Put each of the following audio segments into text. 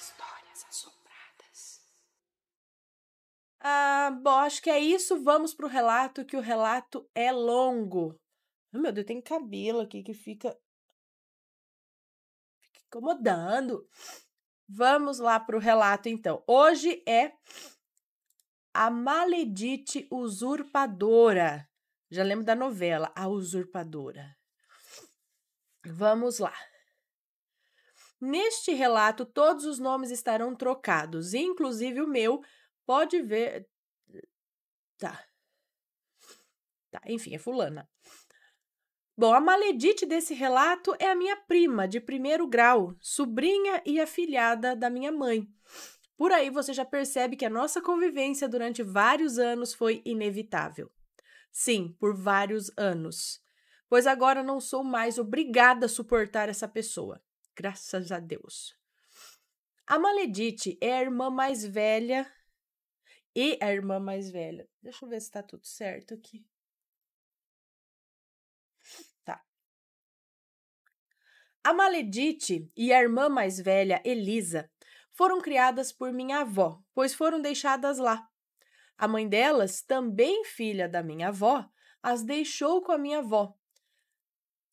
Histórias assombradas. Ah, bom, acho que é isso. Vamos pro relato, que o relato é longo. Oh, meu Deus, tem cabelo aqui que fica. Fica incomodando. Vamos lá pro relato, então. Hoje é a Maledite Usurpadora. Já lembro da novela, A Usurpadora. Vamos lá. Neste relato, todos os nomes estarão trocados, inclusive o meu. Pode ver. Tá. Tá, enfim, é Fulana. Bom, a Maledite desse relato é a minha prima de primeiro grau, sobrinha e afilhada da minha mãe. Por aí você já percebe que a nossa convivência durante vários anos foi inevitável. Sim, por vários anos. Pois agora não sou mais obrigada a suportar essa pessoa graças a Deus. A Maledite é a irmã mais velha e a irmã mais velha. Deixa eu ver se tá tudo certo aqui. Tá. A Maledite e a irmã mais velha, Elisa, foram criadas por minha avó, pois foram deixadas lá. A mãe delas, também filha da minha avó, as deixou com a minha avó,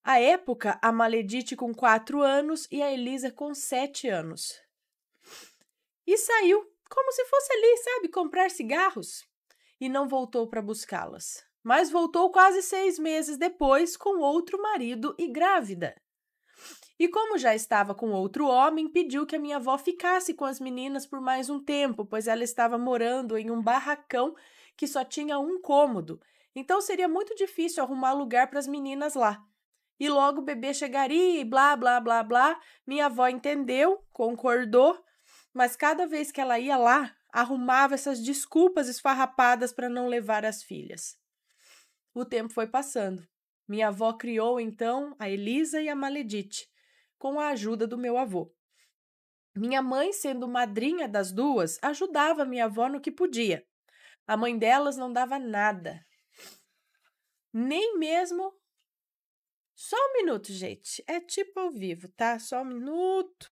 à época, a Maledite com 4 anos e a Elisa com 7 anos. E saiu, como se fosse ali, sabe, comprar cigarros. E não voltou para buscá-las. Mas voltou quase seis meses depois com outro marido e grávida. E como já estava com outro homem, pediu que a minha avó ficasse com as meninas por mais um tempo, pois ela estava morando em um barracão que só tinha um cômodo. Então seria muito difícil arrumar lugar para as meninas lá e logo o bebê chegaria e blá, blá, blá, blá. Minha avó entendeu, concordou, mas cada vez que ela ia lá, arrumava essas desculpas esfarrapadas para não levar as filhas. O tempo foi passando. Minha avó criou então a Elisa e a Maledite, com a ajuda do meu avô. Minha mãe, sendo madrinha das duas, ajudava minha avó no que podia. A mãe delas não dava nada. Nem mesmo só um minuto, gente. É tipo ao vivo, tá? Só um minuto.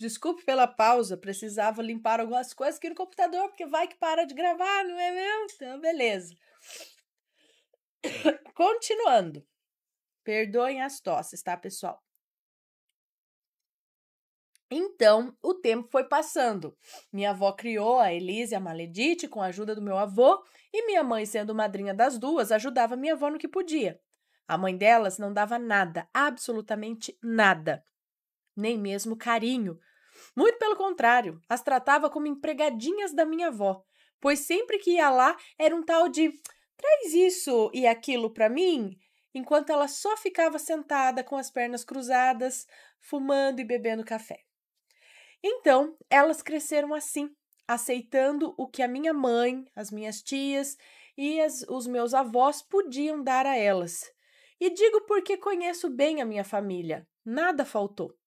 Desculpe pela pausa, precisava limpar algumas coisas aqui no computador, porque vai que para de gravar, não é mesmo? Então, beleza. Continuando. Perdoem as tosses, tá, pessoal? Então, o tempo foi passando. Minha avó criou a Elise, a Maledite, com a ajuda do meu avô, e minha mãe, sendo madrinha das duas, ajudava minha avó no que podia. A mãe delas não dava nada, absolutamente nada, nem mesmo carinho, muito pelo contrário, as tratava como empregadinhas da minha avó, pois sempre que ia lá era um tal de traz isso e aquilo para mim, enquanto ela só ficava sentada com as pernas cruzadas, fumando e bebendo café. Então, elas cresceram assim, aceitando o que a minha mãe, as minhas tias e as, os meus avós podiam dar a elas. E digo porque conheço bem a minha família, nada faltou.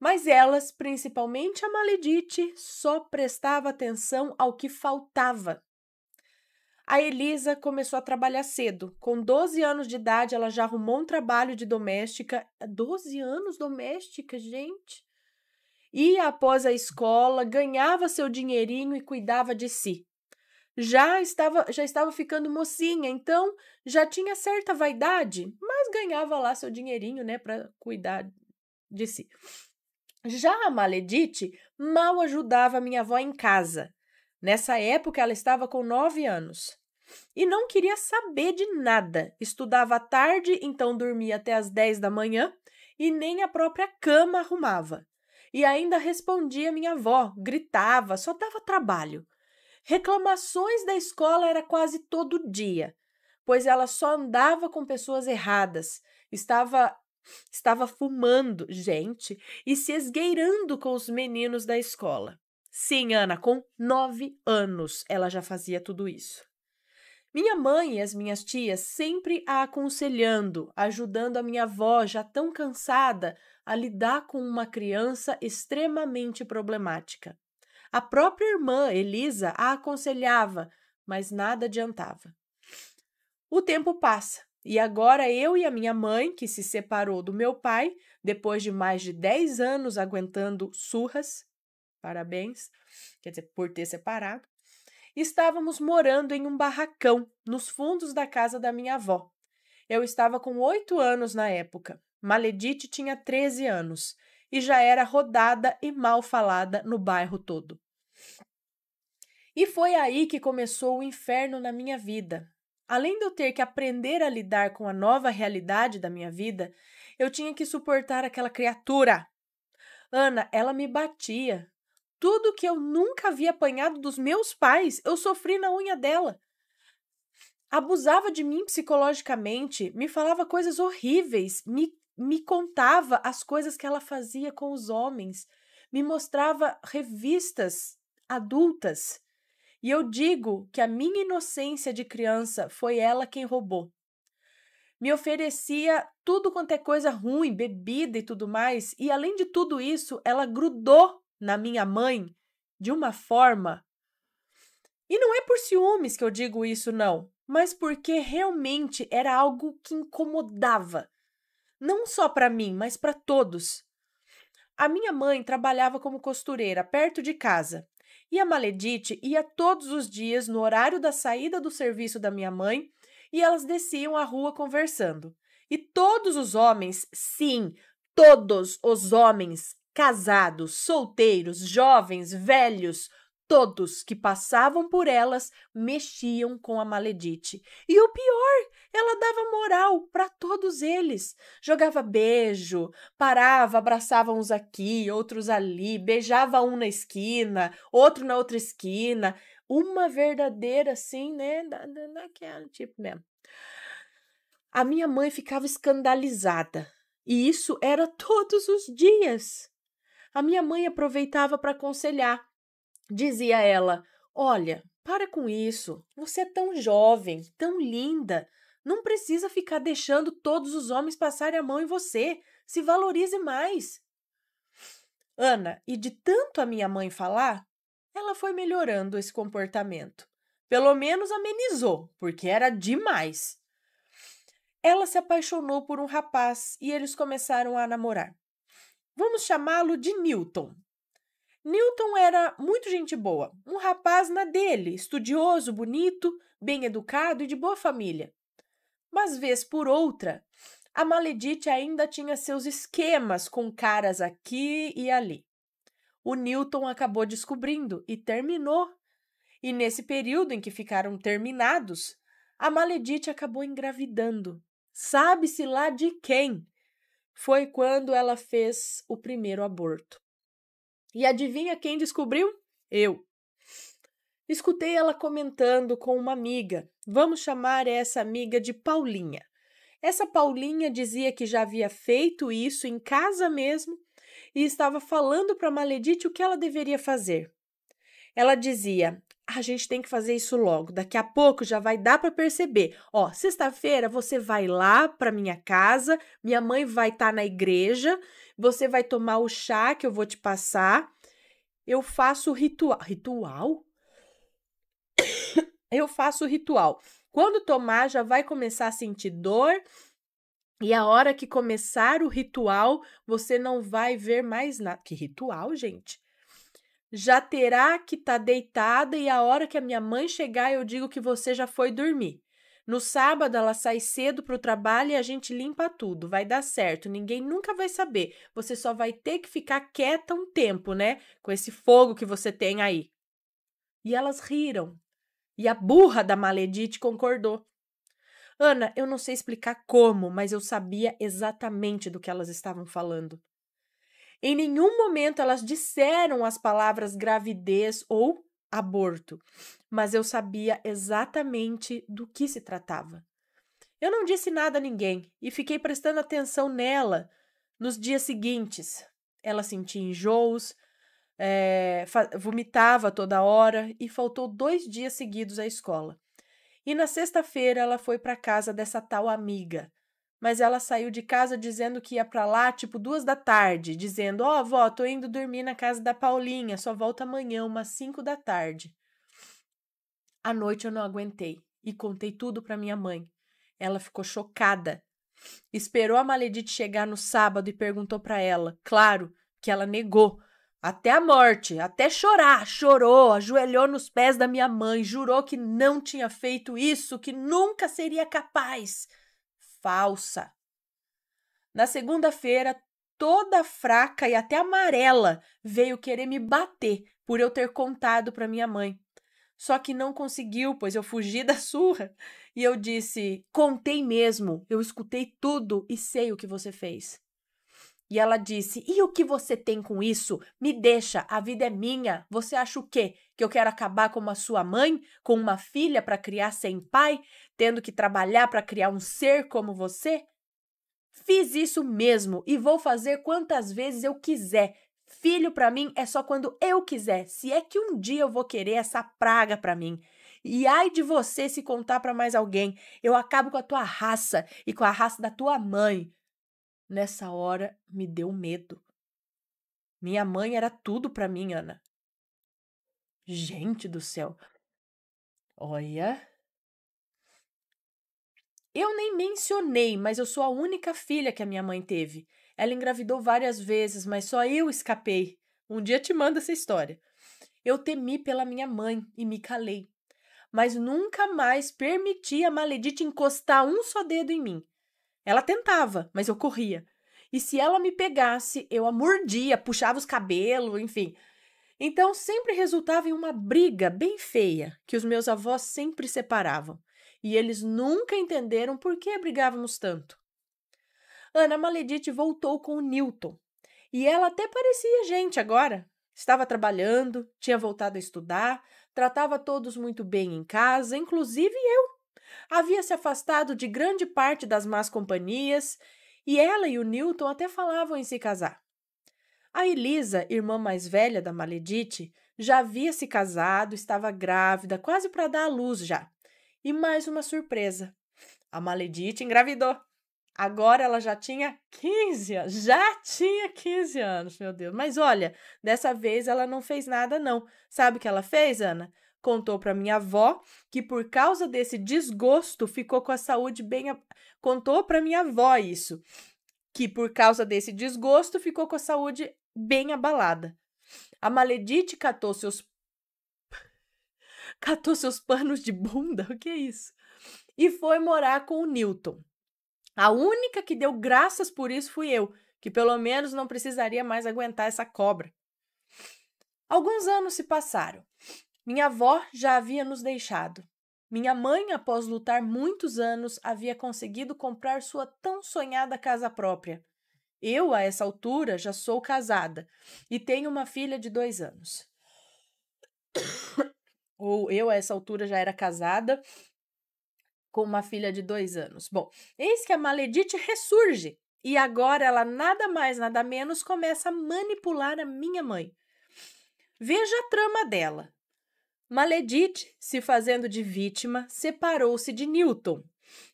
Mas elas, principalmente a Maledite, só prestava atenção ao que faltava. A Elisa começou a trabalhar cedo. Com 12 anos de idade, ela já arrumou um trabalho de doméstica. 12 anos doméstica, gente! Ia após a escola, ganhava seu dinheirinho e cuidava de si. Já estava, já estava ficando mocinha, então já tinha certa vaidade, mas ganhava lá seu dinheirinho, né, para cuidar de si. Já a Maledite mal ajudava minha avó em casa. Nessa época ela estava com nove anos e não queria saber de nada. Estudava à tarde, então dormia até as 10 da manhã e nem a própria cama arrumava. E ainda respondia minha avó, gritava, só dava trabalho. Reclamações da escola era quase todo dia, pois ela só andava com pessoas erradas, estava Estava fumando, gente, e se esgueirando com os meninos da escola. Sim, Ana, com nove anos ela já fazia tudo isso. Minha mãe e as minhas tias sempre a aconselhando, ajudando a minha avó, já tão cansada, a lidar com uma criança extremamente problemática. A própria irmã, Elisa, a aconselhava, mas nada adiantava. O tempo passa e agora eu e a minha mãe, que se separou do meu pai depois de mais de 10 anos aguentando surras, parabéns, quer dizer, por ter separado, estávamos morando em um barracão nos fundos da casa da minha avó. Eu estava com 8 anos na época. Maledite tinha 13 anos e já era rodada e mal falada no bairro todo. E foi aí que começou o inferno na minha vida, Além de eu ter que aprender a lidar com a nova realidade da minha vida, eu tinha que suportar aquela criatura. Ana, ela me batia. Tudo que eu nunca havia apanhado dos meus pais, eu sofri na unha dela. Abusava de mim psicologicamente, me falava coisas horríveis, me, me contava as coisas que ela fazia com os homens, me mostrava revistas adultas e eu digo que a minha inocência de criança foi ela quem roubou. Me oferecia tudo quanto é coisa ruim, bebida e tudo mais, e além de tudo isso, ela grudou na minha mãe de uma forma. E não é por ciúmes que eu digo isso, não, mas porque realmente era algo que incomodava. Não só para mim, mas para todos. A minha mãe trabalhava como costureira perto de casa e a Maledite ia todos os dias no horário da saída do serviço da minha mãe e elas desciam a rua conversando. E todos os homens, sim, todos os homens, casados, solteiros, jovens, velhos, Todos que passavam por elas mexiam com a maledite. E o pior, ela dava moral para todos eles. Jogava beijo, parava, abraçava uns aqui, outros ali, beijava um na esquina, outro na outra esquina. Uma verdadeira, assim, né? daquele tipo mesmo. A minha mãe ficava escandalizada. E isso era todos os dias. A minha mãe aproveitava para aconselhar. Dizia ela: Olha, para com isso. Você é tão jovem, tão linda. Não precisa ficar deixando todos os homens passarem a mão em você. Se valorize mais. Ana, e de tanto a minha mãe falar, ela foi melhorando esse comportamento. Pelo menos amenizou, porque era demais. Ela se apaixonou por um rapaz e eles começaram a namorar. Vamos chamá-lo de Newton, Newton era muito gente boa, um rapaz na dele, estudioso, bonito, bem educado e de boa família. Mas, vez por outra, a Maledite ainda tinha seus esquemas com caras aqui e ali. O Newton acabou descobrindo e terminou. E nesse período em que ficaram terminados, a Maledite acabou engravidando. Sabe-se lá de quem? Foi quando ela fez o primeiro aborto. E adivinha quem descobriu? Eu. Escutei ela comentando com uma amiga. Vamos chamar essa amiga de Paulinha. Essa Paulinha dizia que já havia feito isso em casa mesmo e estava falando para Maledite o que ela deveria fazer. Ela dizia: a gente tem que fazer isso logo. Daqui a pouco já vai dar para perceber. Ó, sexta-feira você vai lá para minha casa, minha mãe vai estar tá na igreja, você vai tomar o chá que eu vou te passar. Eu faço ritual, ritual? eu faço ritual. Quando tomar já vai começar a sentir dor e a hora que começar o ritual, você não vai ver mais nada. Que ritual, gente? já terá que estar tá deitada e a hora que a minha mãe chegar eu digo que você já foi dormir. No sábado ela sai cedo para o trabalho e a gente limpa tudo. Vai dar certo, ninguém nunca vai saber. Você só vai ter que ficar quieta um tempo, né? Com esse fogo que você tem aí. E elas riram. E a burra da Maledite concordou. Ana, eu não sei explicar como, mas eu sabia exatamente do que elas estavam falando. Em nenhum momento elas disseram as palavras gravidez ou aborto, mas eu sabia exatamente do que se tratava. Eu não disse nada a ninguém e fiquei prestando atenção nela nos dias seguintes. Ela sentia enjoos, é, vomitava toda hora e faltou dois dias seguidos à escola. E na sexta-feira ela foi para casa dessa tal amiga, mas ela saiu de casa dizendo que ia para lá tipo duas da tarde, dizendo: Ó, oh, tô indo dormir na casa da Paulinha, só volta amanhã, umas cinco da tarde. À noite eu não aguentei e contei tudo para minha mãe. Ela ficou chocada. Esperou a Maledite chegar no sábado e perguntou para ela. Claro que ela negou. Até a morte, até chorar, chorou, ajoelhou nos pés da minha mãe, jurou que não tinha feito isso, que nunca seria capaz falsa. Na segunda-feira, toda fraca e até amarela veio querer me bater por eu ter contado para minha mãe. Só que não conseguiu, pois eu fugi da surra. E eu disse: Contei mesmo, eu escutei tudo e sei o que você fez. E ela disse: E o que você tem com isso? Me deixa, a vida é minha. Você acha o quê? Que eu quero acabar com a sua mãe, com uma filha para criar sem pai, tendo que trabalhar para criar um ser como você? Fiz isso mesmo e vou fazer quantas vezes eu quiser. Filho para mim é só quando eu quiser, se é que um dia eu vou querer essa praga para mim. E ai de você se contar para mais alguém. Eu acabo com a tua raça e com a raça da tua mãe. Nessa hora me deu medo. Minha mãe era tudo para mim, Ana. Gente do céu. Olha. Eu nem mencionei, mas eu sou a única filha que a minha mãe teve. Ela engravidou várias vezes, mas só eu escapei. Um dia te mando essa história. Eu temi pela minha mãe e me calei, mas nunca mais permiti a maledita encostar um só dedo em mim. Ela tentava, mas eu corria. E se ela me pegasse, eu a mordia, puxava os cabelos, enfim. Então sempre resultava em uma briga bem feia, que os meus avós sempre separavam. E eles nunca entenderam por que brigávamos tanto. Ana Maledite voltou com o Newton. E ela até parecia gente agora. Estava trabalhando, tinha voltado a estudar, tratava todos muito bem em casa, inclusive eu havia se afastado de grande parte das más companhias e ela e o Newton até falavam em se casar. A Elisa, irmã mais velha da Maledite, já havia se casado, estava grávida, quase para dar à luz já. E mais uma surpresa: a Maledite engravidou. Agora ela já tinha 15 anos, já tinha 15 anos, meu Deus. Mas olha, dessa vez ela não fez nada, não. Sabe o que ela fez, Ana? contou para minha avó que por causa desse desgosto ficou com a saúde bem contou para minha avó isso, que por causa desse desgosto ficou com a saúde bem abalada. A Maledite catou seus catou seus panos de bunda, o que é isso? E foi morar com o Newton. A única que deu graças por isso fui eu, que pelo menos não precisaria mais aguentar essa cobra. Alguns anos se passaram minha avó já havia nos deixado. Minha mãe, após lutar muitos anos, havia conseguido comprar sua tão sonhada casa própria. Eu, a essa altura, já sou casada e tenho uma filha de dois anos. Ou eu, a essa altura, já era casada com uma filha de dois anos. Bom, eis que a Maledite ressurge e agora ela nada mais, nada menos começa a manipular a minha mãe. Veja a trama dela. Maledite, se fazendo de vítima, separou-se de Newton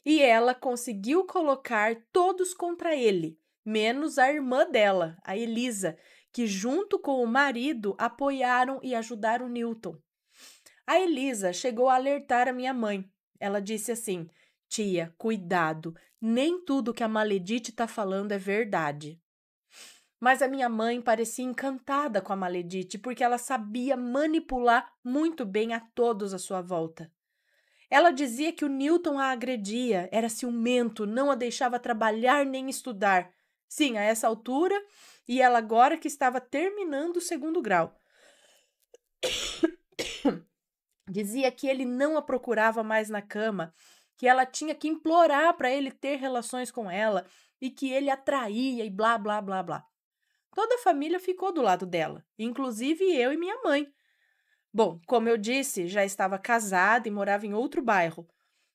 e ela conseguiu colocar todos contra ele, menos a irmã dela, a Elisa, que, junto com o marido, apoiaram e ajudaram Newton. A Elisa chegou a alertar a minha mãe. Ela disse assim: Tia, cuidado, nem tudo que a Maledite está falando é verdade. Mas a minha mãe parecia encantada com a Maledite, porque ela sabia manipular muito bem a todos à sua volta. Ela dizia que o Newton a agredia, era ciumento, não a deixava trabalhar nem estudar. Sim, a essa altura, e ela agora que estava terminando o segundo grau. dizia que ele não a procurava mais na cama, que ela tinha que implorar para ele ter relações com ela e que ele a traía e blá blá blá blá. Toda a família ficou do lado dela, inclusive eu e minha mãe. Bom, como eu disse, já estava casada e morava em outro bairro,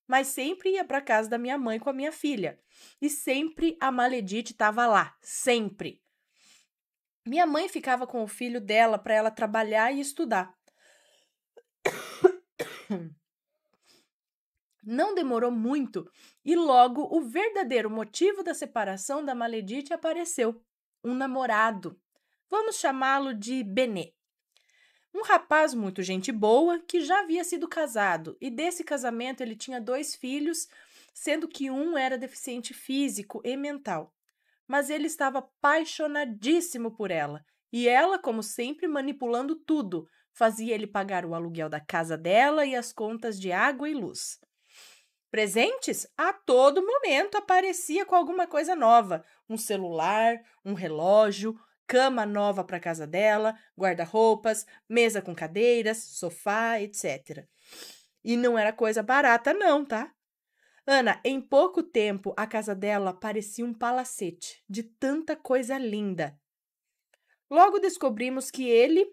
mas sempre ia para casa da minha mãe com a minha filha. E sempre a Maledite estava lá, sempre. Minha mãe ficava com o filho dela para ela trabalhar e estudar. Não demorou muito e logo o verdadeiro motivo da separação da Maledite apareceu um namorado. Vamos chamá-lo de Benê. Um rapaz muito gente boa que já havia sido casado e desse casamento ele tinha dois filhos, sendo que um era deficiente físico e mental. Mas ele estava apaixonadíssimo por ela e ela, como sempre, manipulando tudo, fazia ele pagar o aluguel da casa dela e as contas de água e luz presentes, a todo momento aparecia com alguma coisa nova: um celular, um relógio, cama nova para casa dela, guarda-roupas, mesa com cadeiras, sofá, etc. E não era coisa barata, não, tá? Ana, em pouco tempo a casa dela parecia um palacete de tanta coisa linda. Logo descobrimos que ele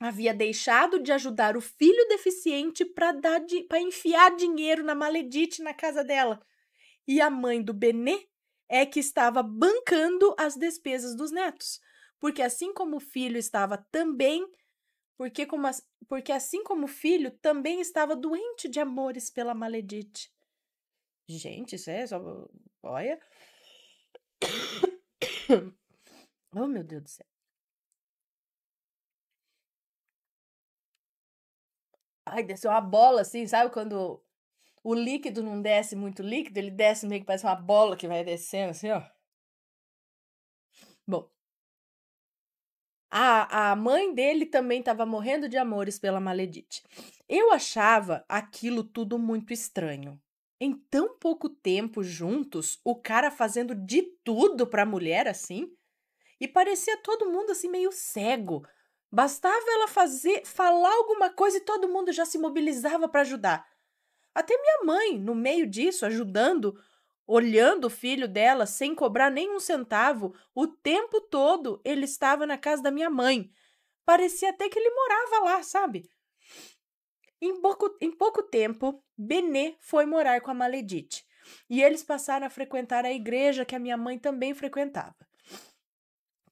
havia deixado de ajudar o filho deficiente para dar para enfiar dinheiro na maledite na casa dela. E a mãe do Benê é que estava bancando as despesas dos netos, porque assim como o filho estava também porque, como as, porque assim como o filho também estava doente de amores pela maledite. Gente, isso é só olha. Oh, meu Deus do céu. Ai, desceu uma bola assim, sabe quando o líquido não desce muito líquido, ele desce meio que parece uma bola que vai descendo assim, ó. Bom. A, a mãe dele também estava morrendo de amores pela Maledite. Eu achava aquilo tudo muito estranho. Em tão pouco tempo juntos, o cara fazendo de tudo a mulher assim, e parecia todo mundo assim meio cego, Bastava ela fazer, falar alguma coisa e todo mundo já se mobilizava para ajudar. Até minha mãe, no meio disso, ajudando, olhando o filho dela sem cobrar nenhum centavo, o tempo todo ele estava na casa da minha mãe. Parecia até que ele morava lá, sabe? Em pouco, em pouco tempo, Benê foi morar com a Maledite e eles passaram a frequentar a igreja que a minha mãe também frequentava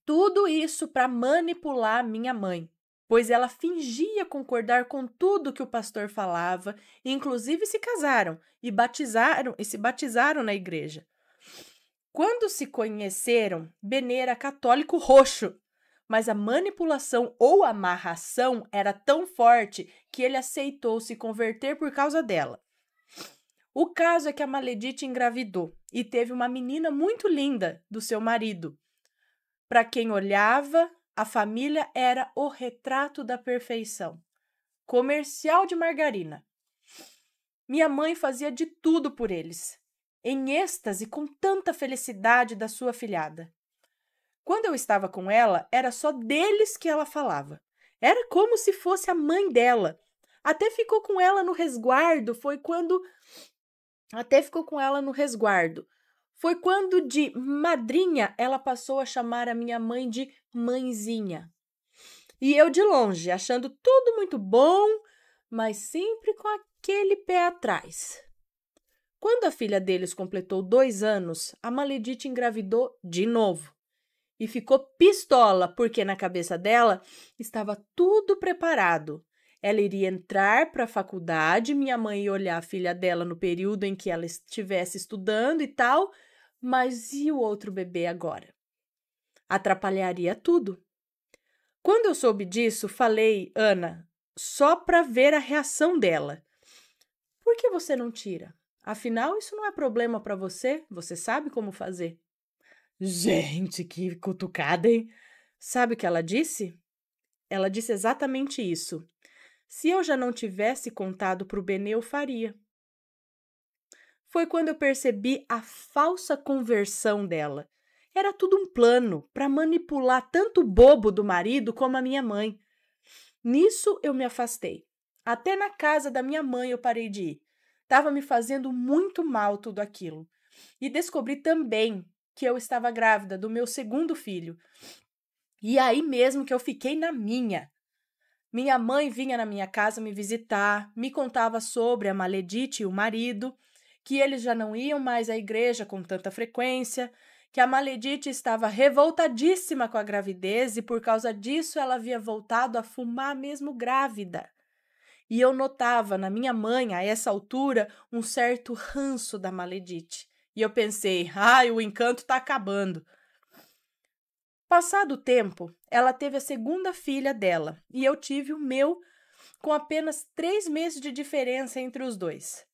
tudo isso para manipular minha mãe, pois ela fingia concordar com tudo que o pastor falava, e inclusive se casaram e batizaram e se batizaram na igreja. Quando se conheceram, Benê era católico roxo, mas a manipulação ou amarração era tão forte que ele aceitou se converter por causa dela. O caso é que a Maledite engravidou e teve uma menina muito linda do seu marido. Para quem olhava, a família era o retrato da perfeição. Comercial de margarina. Minha mãe fazia de tudo por eles, em êxtase com tanta felicidade da sua filhada. Quando eu estava com ela, era só deles que ela falava. Era como se fosse a mãe dela. Até ficou com ela no resguardo, foi quando até ficou com ela no resguardo. Foi quando de madrinha ela passou a chamar a minha mãe de mãezinha. E eu de longe, achando tudo muito bom, mas sempre com aquele pé atrás. Quando a filha deles completou dois anos, a Maledite engravidou de novo e ficou pistola porque na cabeça dela estava tudo preparado. Ela iria entrar para a faculdade, minha mãe ia olhar a filha dela no período em que ela estivesse estudando e tal, mas e o outro bebê agora? Atrapalharia tudo. Quando eu soube disso, falei, Ana, só para ver a reação dela. Por que você não tira? Afinal, isso não é problema para você, você sabe como fazer. Gente, que cutucada, hein? Sabe o que ela disse? Ela disse exatamente isso. Se eu já não tivesse contado para o Benê, eu faria foi quando eu percebi a falsa conversão dela. Era tudo um plano para manipular tanto o bobo do marido como a minha mãe. Nisso eu me afastei. Até na casa da minha mãe eu parei de ir. estava me fazendo muito mal tudo aquilo. E descobri também que eu estava grávida do meu segundo filho. E aí mesmo que eu fiquei na minha. Minha mãe vinha na minha casa me visitar, me contava sobre a Maledite e o marido que eles já não iam mais à igreja com tanta frequência, que a Maledite estava revoltadíssima com a gravidez e por causa disso ela havia voltado a fumar mesmo grávida. E eu notava na minha mãe, a essa altura, um certo ranço da Maledite. E eu pensei, ai, ah, o encanto está acabando. Passado o tempo, ela teve a segunda filha dela e eu tive o meu com apenas três meses de diferença entre os dois.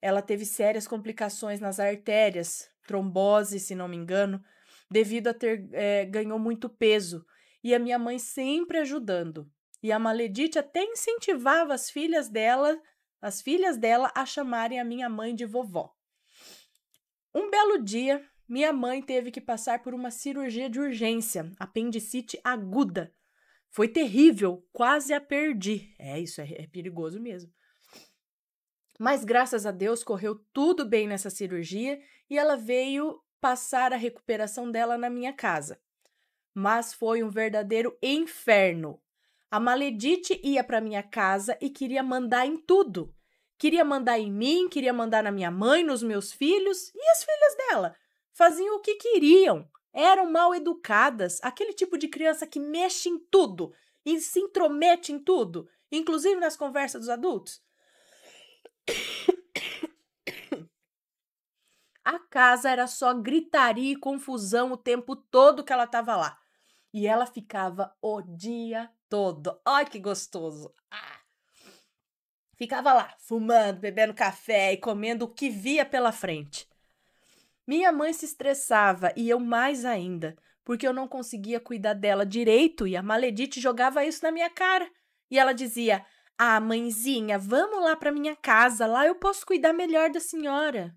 Ela teve sérias complicações nas artérias, trombose, se não me engano, devido a ter é, ganhou muito peso. E a minha mãe sempre ajudando. E a Maledite até incentivava as filhas dela, as filhas dela, a chamarem a minha mãe de vovó. Um belo dia, minha mãe teve que passar por uma cirurgia de urgência, apendicite aguda. Foi terrível, quase a perdi. É, isso é, é perigoso mesmo. Mas graças a Deus correu tudo bem nessa cirurgia e ela veio passar a recuperação dela na minha casa. Mas foi um verdadeiro inferno. A maledite ia para minha casa e queria mandar em tudo. Queria mandar em mim, queria mandar na minha mãe, nos meus filhos e as filhas dela. Faziam o que queriam. Eram mal educadas, aquele tipo de criança que mexe em tudo e se intromete em tudo, inclusive nas conversas dos adultos. A casa era só gritaria e confusão o tempo todo que ela estava lá. E ela ficava o dia todo. Ai, que gostoso! Ah. Ficava lá, fumando, bebendo café e comendo o que via pela frente. Minha mãe se estressava e eu mais ainda, porque eu não conseguia cuidar dela direito e a maledite jogava isso na minha cara. E ela dizia: ah, mãezinha, vamos lá para minha casa, lá eu posso cuidar melhor da senhora.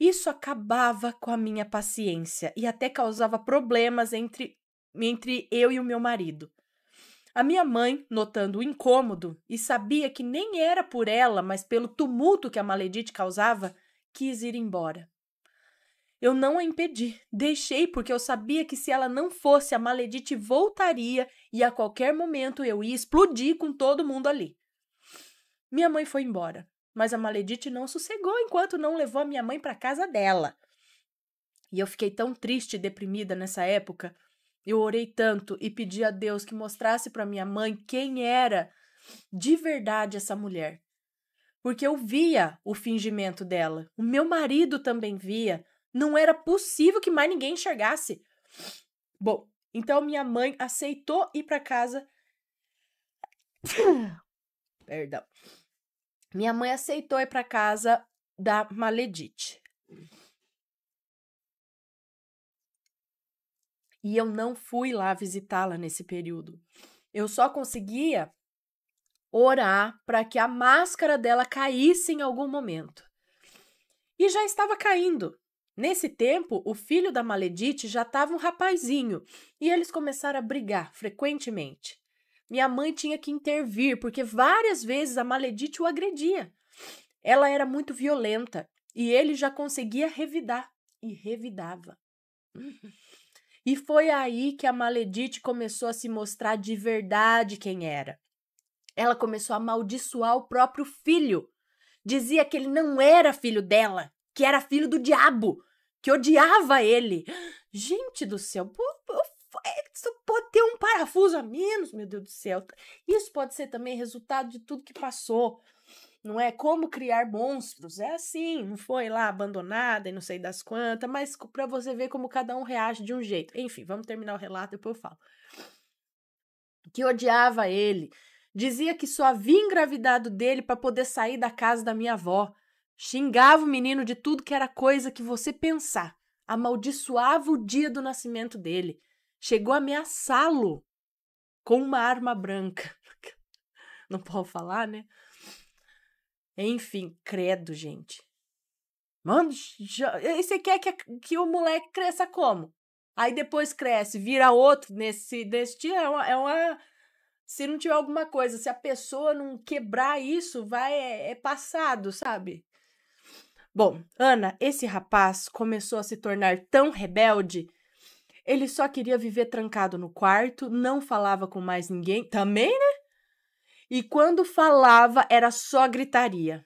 Isso acabava com a minha paciência e até causava problemas entre, entre eu e o meu marido. A minha mãe, notando o incômodo e sabia que nem era por ela, mas pelo tumulto que a maledite causava, quis ir embora. Eu não a impedi, deixei porque eu sabia que se ela não fosse, a Maledite voltaria e a qualquer momento eu ia explodir com todo mundo ali. Minha mãe foi embora, mas a Maledite não sossegou enquanto não levou a minha mãe para casa dela. E eu fiquei tão triste e deprimida nessa época. Eu orei tanto e pedi a Deus que mostrasse para minha mãe quem era de verdade essa mulher. Porque eu via o fingimento dela. O meu marido também via. Não era possível que mais ninguém enxergasse. Bom, então minha mãe aceitou ir para casa. Perdão. Minha mãe aceitou ir para casa da Maledite. E eu não fui lá visitá-la nesse período. Eu só conseguia orar para que a máscara dela caísse em algum momento. E já estava caindo. Nesse tempo, o filho da Maledite já estava um rapazinho e eles começaram a brigar frequentemente. Minha mãe tinha que intervir porque várias vezes a Maledite o agredia. Ela era muito violenta e ele já conseguia revidar e revidava. E foi aí que a Maledite começou a se mostrar de verdade quem era. Ela começou a amaldiçoar o próprio filho. Dizia que ele não era filho dela que era filho do diabo, que odiava ele. Gente do céu, isso pode ter um parafuso a menos, meu Deus do céu. Isso pode ser também resultado de tudo que passou. Não é como criar monstros, é assim, não foi lá abandonada e não sei das quantas, mas para você ver como cada um reage de um jeito. Enfim, vamos terminar o relato depois eu falo. Que odiava ele, dizia que só havia engravidado dele para poder sair da casa da minha avó Xingava o menino de tudo que era coisa que você pensar. Amaldiçoava o dia do nascimento dele. Chegou a ameaçá-lo com uma arma branca. Não posso falar, né? Enfim, credo, gente. Mano, já... e você quer que, é que o moleque cresça como? Aí depois cresce, vira outro nesse dia. É uma, é uma. Se não tiver alguma coisa, se a pessoa não quebrar isso, vai. É, é passado, sabe? Bom, Ana, esse rapaz começou a se tornar tão rebelde. Ele só queria viver trancado no quarto, não falava com mais ninguém, também, né? E quando falava, era só gritaria.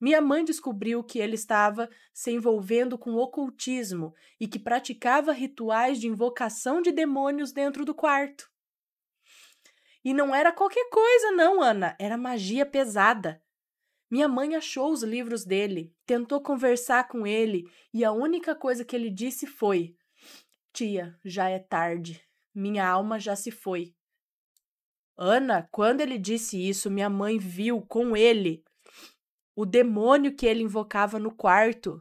Minha mãe descobriu que ele estava se envolvendo com ocultismo e que praticava rituais de invocação de demônios dentro do quarto. E não era qualquer coisa, não, Ana, era magia pesada. Minha mãe achou os livros dele, tentou conversar com ele e a única coisa que ele disse foi: Tia, já é tarde. Minha alma já se foi. Ana, quando ele disse isso, minha mãe viu com ele o demônio que ele invocava no quarto.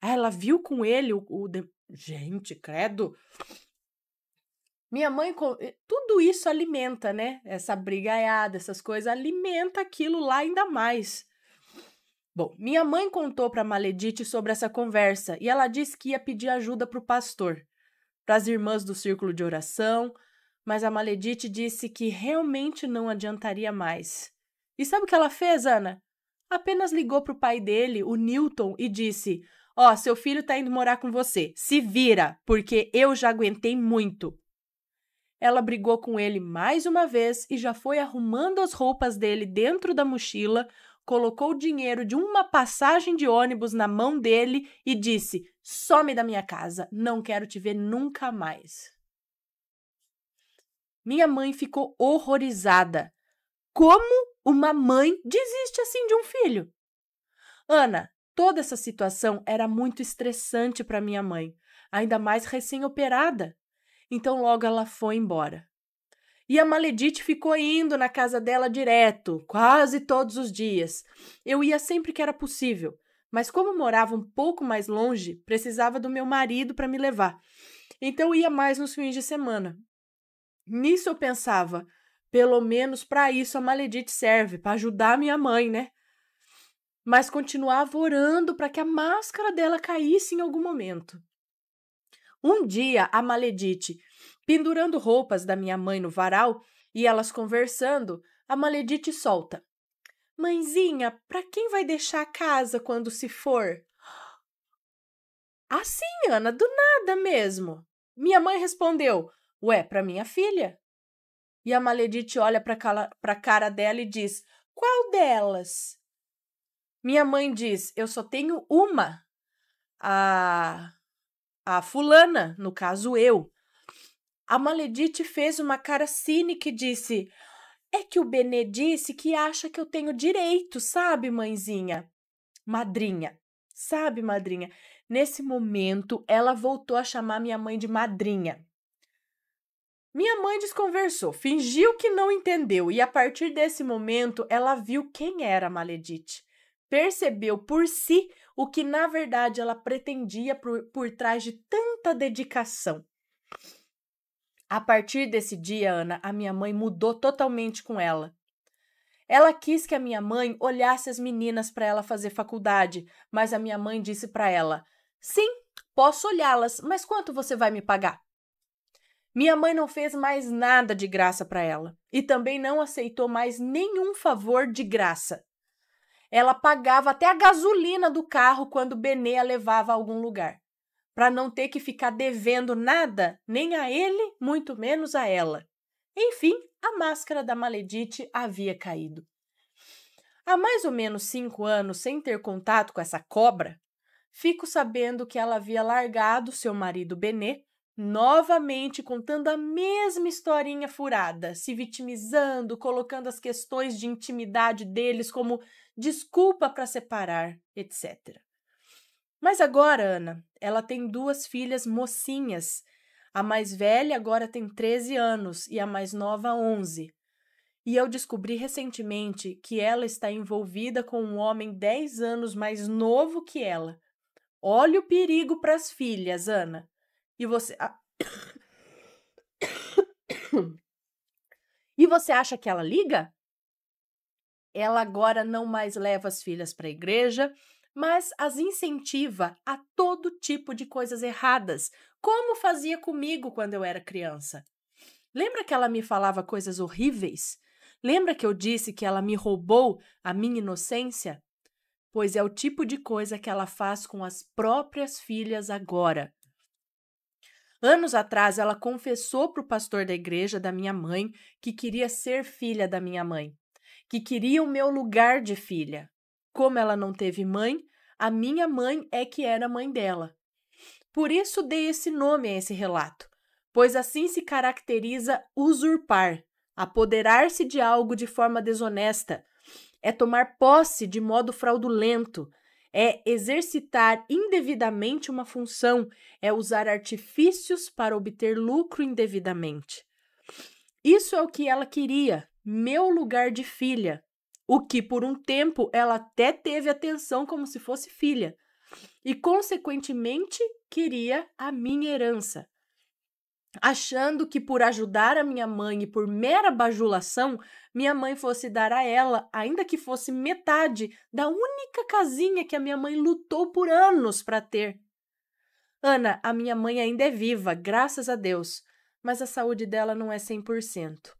Ela viu com ele o, o de... gente, credo. Minha mãe. Eh, tudo isso alimenta, né? Essa brigaiada, essas coisas, alimenta aquilo lá ainda mais. Bom, minha mãe contou para Maledite sobre essa conversa e ela disse que ia pedir ajuda para o pastor, para as irmãs do círculo de oração, mas a Maledite disse que realmente não adiantaria mais. E sabe o que ela fez, Ana? Apenas ligou para o pai dele, o Newton, e disse: Ó, oh, seu filho está indo morar com você, se vira, porque eu já aguentei muito. Ela brigou com ele mais uma vez e já foi arrumando as roupas dele dentro da mochila, colocou o dinheiro de uma passagem de ônibus na mão dele e disse: Some da minha casa, não quero te ver nunca mais. Minha mãe ficou horrorizada. Como uma mãe desiste assim de um filho? Ana, toda essa situação era muito estressante para minha mãe, ainda mais recém-operada. Então logo ela foi embora. E a Maledite ficou indo na casa dela direto, quase todos os dias. Eu ia sempre que era possível, mas como morava um pouco mais longe, precisava do meu marido para me levar. Então ia mais nos fins de semana. Nisso eu pensava, pelo menos para isso a Maledite serve, para ajudar minha mãe, né? Mas continuava orando para que a máscara dela caísse em algum momento. Um dia, a Maledite, pendurando roupas da minha mãe no varal e elas conversando, a Maledite solta: Mãezinha, para quem vai deixar a casa quando se for? Assim, Ana, do nada mesmo. Minha mãe respondeu: Ué, para minha filha. E a Maledite olha para a cara dela e diz: Qual delas? Minha mãe diz: Eu só tenho uma. Ah a fulana, no caso eu. A Maledite fez uma cara cínica e disse: É que o Benê disse que acha que eu tenho direito, sabe, mãezinha? Madrinha. Sabe, madrinha? Nesse momento, ela voltou a chamar minha mãe de madrinha. Minha mãe desconversou, fingiu que não entendeu, e a partir desse momento ela viu quem era a Maledite. Percebeu por si o que na verdade ela pretendia por, por trás de tanta dedicação. A partir desse dia, Ana, a minha mãe mudou totalmente com ela. Ela quis que a minha mãe olhasse as meninas para ela fazer faculdade, mas a minha mãe disse para ela: Sim, posso olhá-las, mas quanto você vai me pagar? Minha mãe não fez mais nada de graça para ela e também não aceitou mais nenhum favor de graça. Ela pagava até a gasolina do carro quando Benê a levava a algum lugar, para não ter que ficar devendo nada, nem a ele, muito menos a ela. Enfim, a máscara da Maledite havia caído. Há mais ou menos cinco anos sem ter contato com essa cobra, fico sabendo que ela havia largado seu marido Benê novamente contando a mesma historinha furada, se vitimizando, colocando as questões de intimidade deles como desculpa para separar, etc. Mas agora, Ana, ela tem duas filhas mocinhas. A mais velha agora tem 13 anos e a mais nova 11. E eu descobri recentemente que ela está envolvida com um homem 10 anos mais novo que ela. Olha o perigo para as filhas, Ana e você. e você acha que ela liga? Ela agora não mais leva as filhas para a igreja, mas as incentiva a todo tipo de coisas erradas, como fazia comigo quando eu era criança. Lembra que ela me falava coisas horríveis? Lembra que eu disse que ela me roubou a minha inocência? Pois é o tipo de coisa que ela faz com as próprias filhas agora. Anos atrás, ela confessou para o pastor da igreja da minha mãe que queria ser filha da minha mãe, que queria o meu lugar de filha. Como ela não teve mãe, a minha mãe é que era mãe dela. Por isso dei esse nome a esse relato, pois assim se caracteriza usurpar, apoderar-se de algo de forma desonesta, é tomar posse de modo fraudulento, é exercitar indevidamente uma função, é usar artifícios para obter lucro indevidamente. Isso é o que ela queria, meu lugar de filha. O que por um tempo ela até teve atenção como se fosse filha, e consequentemente queria a minha herança achando que por ajudar a minha mãe e por mera bajulação, minha mãe fosse dar a ela, ainda que fosse metade, da única casinha que a minha mãe lutou por anos para ter. Ana, a minha mãe ainda é viva, graças a Deus, mas a saúde dela não é 100%.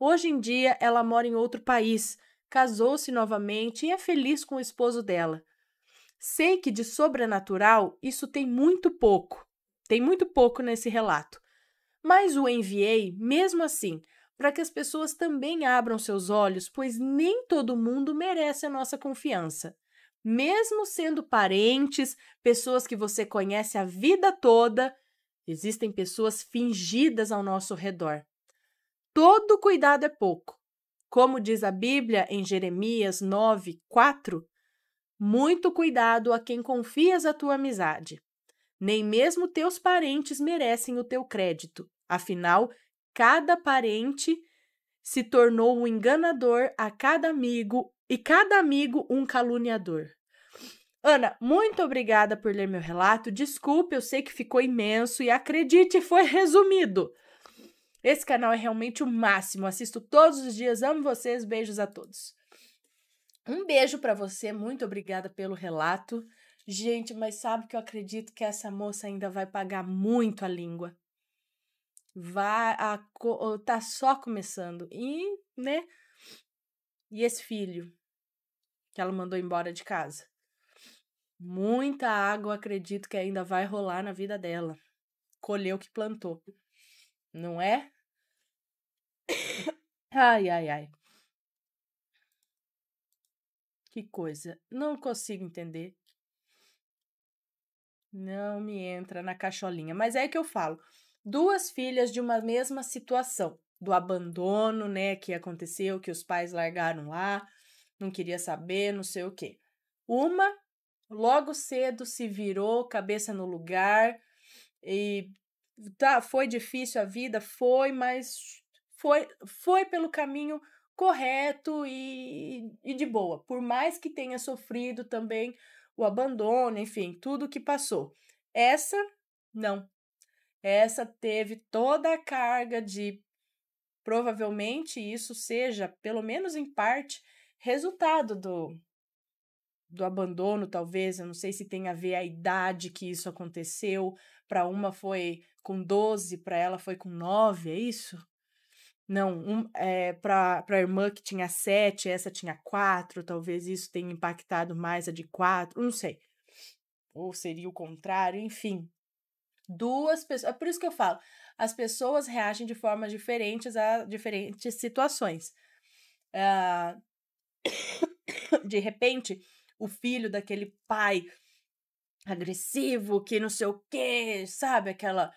Hoje em dia, ela mora em outro país, casou-se novamente e é feliz com o esposo dela. Sei que de sobrenatural isso tem muito pouco. Tem muito pouco nesse relato mas o enviei, mesmo assim, para que as pessoas também abram seus olhos, pois nem todo mundo merece a nossa confiança. Mesmo sendo parentes, pessoas que você conhece a vida toda, existem pessoas fingidas ao nosso redor. Todo cuidado é pouco. Como diz a Bíblia em Jeremias 9, 4, muito cuidado a quem confias a tua amizade. Nem mesmo teus parentes merecem o teu crédito. Afinal, cada parente se tornou um enganador a cada amigo e cada amigo um caluniador. Ana, muito obrigada por ler meu relato. Desculpe, eu sei que ficou imenso e acredite, foi resumido. Esse canal é realmente o máximo. Assisto todos os dias, amo vocês, beijos a todos. Um beijo para você, muito obrigada pelo relato. Gente, mas sabe que eu acredito que essa moça ainda vai pagar muito a língua. Vai, a, tá só começando. E, né? E esse filho que ela mandou embora de casa. Muita água, acredito que ainda vai rolar na vida dela. Colheu o que plantou. Não é? Ai, ai, ai. Que coisa. Não consigo entender. Não me entra na cacholinha. Mas é que eu falo: duas filhas de uma mesma situação, do abandono, né, que aconteceu, que os pais largaram lá, não queria saber, não sei o quê. Uma logo cedo se virou, cabeça no lugar e tá, foi difícil a vida, foi, mas foi foi pelo caminho correto e, e de boa, por mais que tenha sofrido também o abandono, enfim, tudo que passou. Essa, não. Essa teve toda a carga de. Provavelmente isso seja, pelo menos em parte, resultado do, do abandono, talvez. Eu não sei se tem a ver a idade que isso aconteceu. Para uma foi com 12, para ela foi com 9, é isso? Não, um, é, eh, para a irmã que tinha sete, essa tinha quatro, talvez isso tenha impactado mais a de quatro, não sei. Ou seria o contrário, enfim. Duas pessoas. É por isso que eu falo, as pessoas reagem de formas diferentes a diferentes situações. Uh, de repente, o filho daquele pai agressivo, que não sei o quê, sabe? Aquela,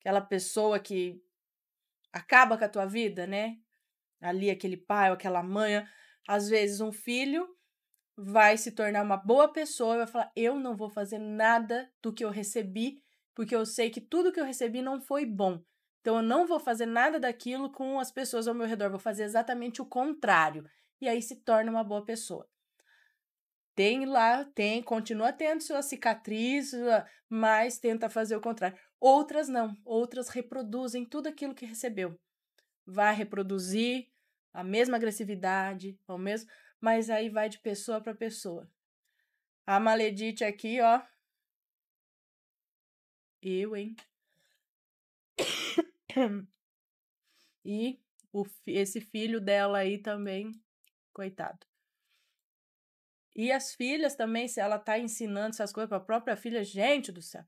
aquela pessoa que acaba com a tua vida, né? Ali, aquele pai ou aquela mãe. Às vezes, um filho vai se tornar uma boa pessoa e vai falar: Eu não vou fazer nada do que eu recebi, porque eu sei que tudo que eu recebi não foi bom. Então, eu não vou fazer nada daquilo com as pessoas ao meu redor, vou fazer exatamente o contrário. E aí se torna uma boa pessoa. Tem lá, tem, continua tendo sua cicatriz, mas tenta fazer o contrário. Outras não, outras reproduzem tudo aquilo que recebeu. Vai reproduzir a mesma agressividade, o mesmo, mas aí vai de pessoa para pessoa. A maledite aqui, ó. Eu, hein? E o, esse filho dela aí também, coitado. E as filhas também, se ela está ensinando essas coisas para a própria filha, gente do céu,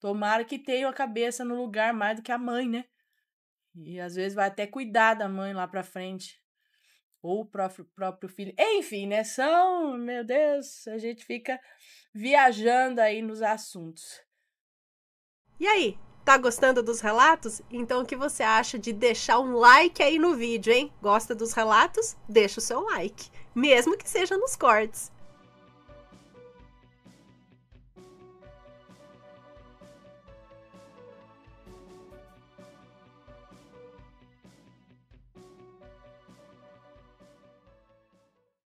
tomara que tenha a cabeça no lugar mais do que a mãe, né? E às vezes vai até cuidar da mãe lá para frente. Ou o próprio, próprio filho. Enfim, né? São, meu Deus, a gente fica viajando aí nos assuntos. E aí, Tá gostando dos relatos? Então o que você acha de deixar um like aí no vídeo, hein? Gosta dos relatos? Deixa o seu like, mesmo que seja nos cortes.